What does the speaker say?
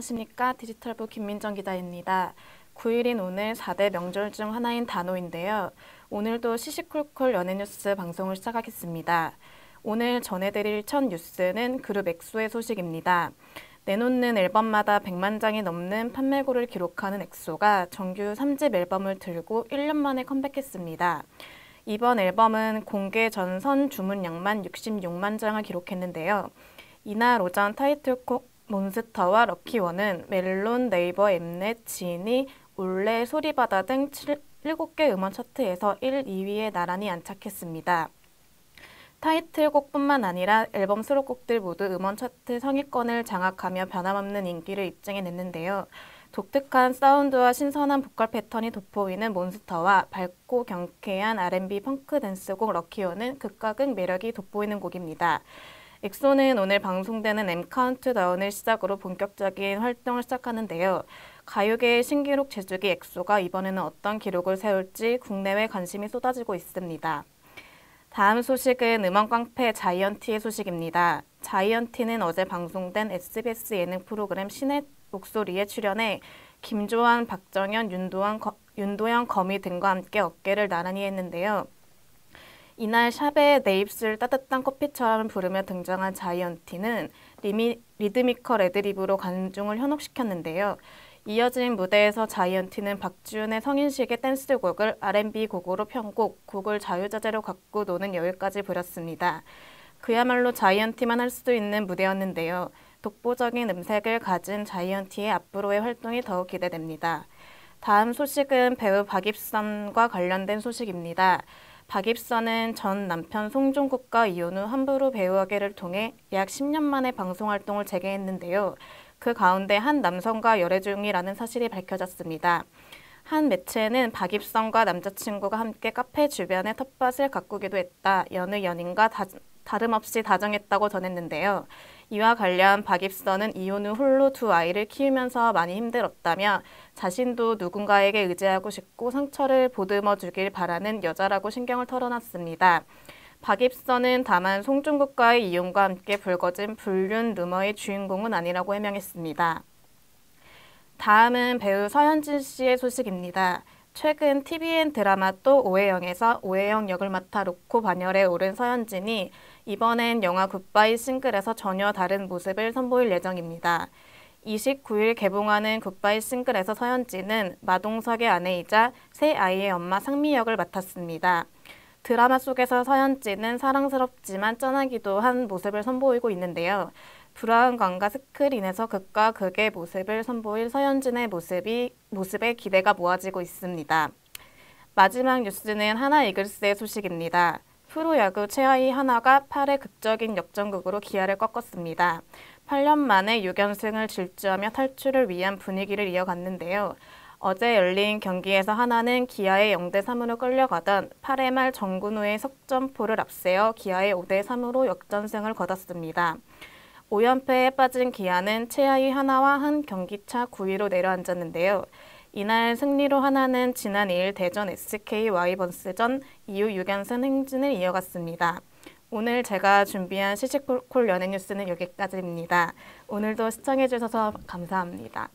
안녕하십니까. 디지털부 김민정 기자입니다. 9일인 오늘 4대 명절 중 하나인 단오인데요. 오늘도 시시콜콜 연예뉴스 방송을 시작하겠습니다. 오늘 전해드릴 첫 뉴스는 그룹 엑소의 소식입니다. 내놓는 앨범마다 100만 장이 넘는 판매고를 기록하는 엑소가 정규 3집 앨범을 들고 1년 만에 컴백했습니다. 이번 앨범은 공개 전선 주문량만 66만 장을 기록했는데요. 이날 오전 타이틀곡 몬스터와 럭키원은 멜론, 네이버, 엠넷, 지니, 올레, 소리바다 등 7, 7개 음원 차트에서 1, 2위에 나란히 안착했습니다. 타이틀곡뿐만 아니라 앨범 수록곡들 모두 음원 차트 상위권을 장악하며 변함없는 인기를 입증해냈는데요. 독특한 사운드와 신선한 보컬 패턴이 돋보이는 몬스터와 밝고 경쾌한 R&B 펑크 댄스곡 럭키오는 극과 극 매력이 돋보이는 곡입니다. 엑소는 오늘 방송되는 엠카운트다운을 시작으로 본격적인 활동을 시작하는데요. 가요계의 신기록 제주기 엑소가 이번에는 어떤 기록을 세울지 국내외 관심이 쏟아지고 있습니다. 다음 소식은 음원 깡패 자이언티의 소식입니다. 자이언티는 어제 방송된 SBS 예능 프로그램 신의 목소리에 출연해 김조한, 박정현, 윤도현, 거, 윤도현 거미 등과 함께 어깨를 나란히 했는데요. 이날 샵의 내 입술 따뜻한 커피처럼 부르며 등장한 자이언티는 리미, 리드미컬 애드립으로 관중을 현혹시켰는데요. 이어진 무대에서 자이언티는 박지훈의 성인식의 댄스곡을 R&B 곡으로 편곡, 곡을 자유자재로 갖고 노는 여유까지 부렸습니다. 그야말로 자이언티만 할 수도 있는 무대였는데요. 독보적인 음색을 가진 자이언티의 앞으로의 활동이 더욱 기대됩니다. 다음 소식은 배우 박입선과 관련된 소식입니다. 박입선은전 남편 송중국과 이혼 후 함부로 배우하기를 통해 약 10년 만에 방송 활동을 재개했는데요. 그 가운데 한 남성과 열애 중이라는 사실이 밝혀졌습니다. 한 매체는 박입성과 남자친구가 함께 카페 주변의 텃밭을 가꾸기도 했다. 여느 연인과 다, 다름없이 다정했다고 전했는데요. 이와 관련 박 입선은 이혼 후 홀로 두 아이를 키우면서 많이 힘들었다며 자신도 누군가에게 의지하고 싶고 상처를 보듬어 주길 바라는 여자라고 신경을 털어놨습니다. 박 입선은 다만 송중국과의 이혼과 함께 불거진 불륜 루머의 주인공은 아니라고 해명했습니다. 다음은 배우 서현진 씨의 소식입니다. 최근 TVN 드라마 또 오해영에서 오해영 역을 맡아 로코 반열에 오른 서현진이 이번엔 영화 굿바이 싱글에서 전혀 다른 모습을 선보일 예정입니다. 29일 개봉하는 굿바이 싱글에서 서현진은 마동석의 아내이자 새 아이의 엄마 상미 역을 맡았습니다. 드라마 속에서 서현진은 사랑스럽지만 짠하기도 한 모습을 선보이고 있는데요. 브라운관과 스크린에서 극과 극의 모습을 선보일 서현진의 모습이, 모습에 기대가 모아지고 있습니다. 마지막 뉴스는 하나 이글스의 소식입니다. 프로야구 최하위 하나가 8회 극적인 역전극으로 기아를 꺾었습니다. 8년 만에 6연승을 질주하며 탈출을 위한 분위기를 이어갔는데요. 어제 열린 경기에서 하나는 기아의 0대3으로 끌려가던 8회 말 정근우의 석점포를 앞세워 기아의 5대3으로 역전승을 거뒀습니다. 5연패에 빠진 기아는 최하위 하나와 한 경기차 9위로 내려앉았는데요. 이날 승리로 하나는 지난 2일 대전 SK 와이번스전 이후 유연선 행진을 이어갔습니다. 오늘 제가 준비한 시시콜 연예 뉴스는 여기까지입니다. 오늘도 시청해주셔서 감사합니다.